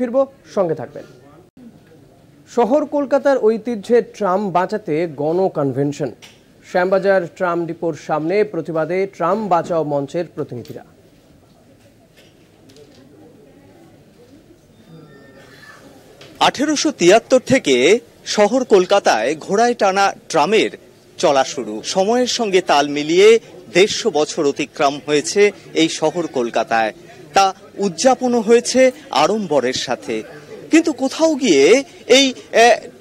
ফিরব সঙ্গে থাকবেন শহর কলকাতার ঐতিহ্যে ট্রাম বাঁচাতে গণ কনভেনশন শ্যামবাজার ট্রাম ডিপোর সামনে প্রতিবাদে ট্রাম বাঁচাও মঞ্চের প্রতিনিধিরা আঠেরোশো তিয়াত্তর থেকে শহর কলকাতায় ঘোড়ায় টানা ট্রামের চলা শুরু সময়ের সঙ্গে তাল মিলিয়ে দেড়শো বছর অতিক্রম হয়েছে এই শহর কলকাতায় তা উদযাপনও হয়েছে আড়ম্বরের সাথে কিন্তু কোথাও গিয়ে এই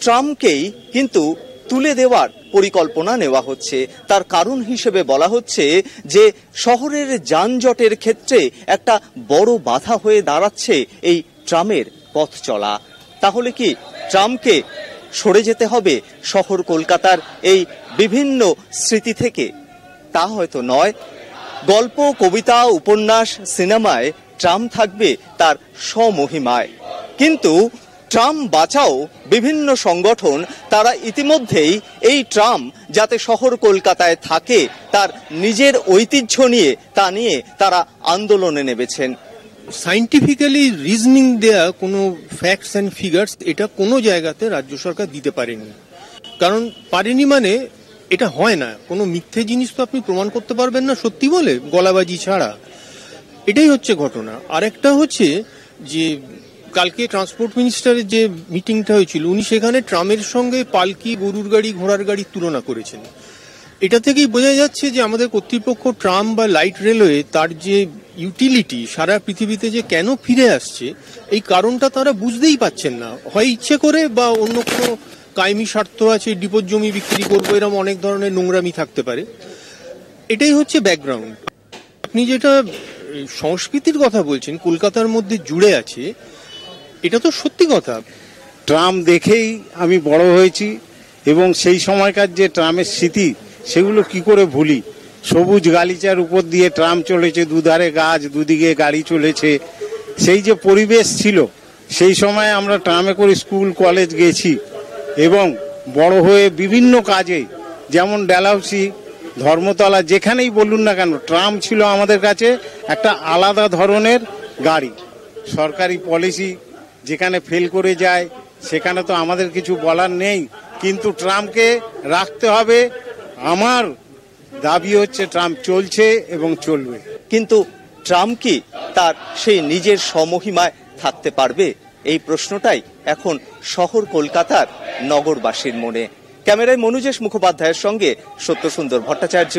ট্রাম্পকেই কিন্তু তুলে দেওয়ার পরিকল্পনা নেওয়া হচ্ছে তার কারণ হিসেবে বলা হচ্ছে যে শহরের যানজটের ক্ষেত্রে একটা বড় বাধা হয়ে দাঁড়াচ্ছে এই ট্রামের পথ চলা তাহলে কি ট্রামকে সরে যেতে হবে শহর কলকাতার এই বিভিন্ন স্মৃতি থেকে তা হয়তো নয় গল্প কবিতা উপন্যাস সিনেমায় ট্রাম থাকবে তার স্বমহিমায় কিন্তু ট্রাম বাঁচাও বিভিন্ন সংগঠন তারা ইতিমধ্যেই এই ট্রাম যাতে শহর কলকাতায় থাকে তার নিজের ঐতিহ্য নিয়ে তা নিয়ে তারা আন্দোলনে নেমেছেন সাইন্টিফিক্যালি রিজনিং দেয়া কোনো ফ্যাক্টস অ্যান্ড ফিগার্স এটা কোনো জায়গাতে রাজ্য সরকার দিতে পারেনি কারণ পারেনি মানে এটা হয় না কোনো মিথ্যে জিনিস তো আপনি প্রমাণ করতে পারবেন না সত্যি বলে গলাবাজি ছাড়া এটাই হচ্ছে ঘটনা আরেকটা হচ্ছে যে কালকে ট্রান্সপোর্ট মিনিস্টারের যে মিটিংটা হয়েছিল উনি সেখানে ট্রামের সঙ্গে পালকি গরুর গাড়ি ঘোড়ার গাড়ির তুলনা করেছেন এটা থেকেই বোঝা যাচ্ছে যে আমাদের কর্তৃপক্ষ ট্রাম বা লাইট রেলওয়ে তার যে ইউটিলিটি সারা পৃথিবীতে যে কেন ফিরে আসছে এই কারণটা তারা বুঝতেই পাচ্ছেন না হয় ইচ্ছে করে বা অন্য কোনো কায়েমি স্বার্থ আছে ডিপোর জমি বিক্রি করবো এরকম অনেক ধরনের নোংরামি থাকতে পারে এটাই হচ্ছে ব্যাকগ্রাউন্ড আপনি যেটা সংস্কৃতির কথা বলছেন কলকাতার মধ্যে জুড়ে আছে এটা তো সত্যি কথা ট্রাম দেখেই আমি বড় হয়েছি এবং সেই সময়কার যে ট্রামের স্মৃতি সেগুলো কি করে ভুলি সবুজ গালিচার উপর দিয়ে ট্রাম চলেছে দুধারে গাছ দুদিকে গাড়ি চলেছে সেই যে পরিবেশ ছিল সেই সময় আমরা ট্রামে করে স্কুল কলেজ গেছি এবং বড় হয়ে বিভিন্ন কাজে যেমন ডালাউসি ধর্মতলা যেখানেই বলুন না কেন ট্রাম ছিল আমাদের কাছে একটা আলাদা ধরনের গাড়ি সরকারি পলিসি যেখানে ফেল করে যায় সেখানে তো আমাদের কিছু বলার নেই কিন্তু ট্রাম্পকে রাখতে হবে আমার দাবি হচ্ছে ট্রাম্প চলছে এবং চলবে কিন্তু ট্রাম্প কি তার সেই নিজের সমহিমায় থাকতে পারবে এই প্রশ্নটাই এখন শহর কলকাতার নগরবাসীর মনে ক্যামেরায় মনুজেশ মুখোপাধ্যায়ের সঙ্গে সত্যসুন্দর ভট্টাচার্য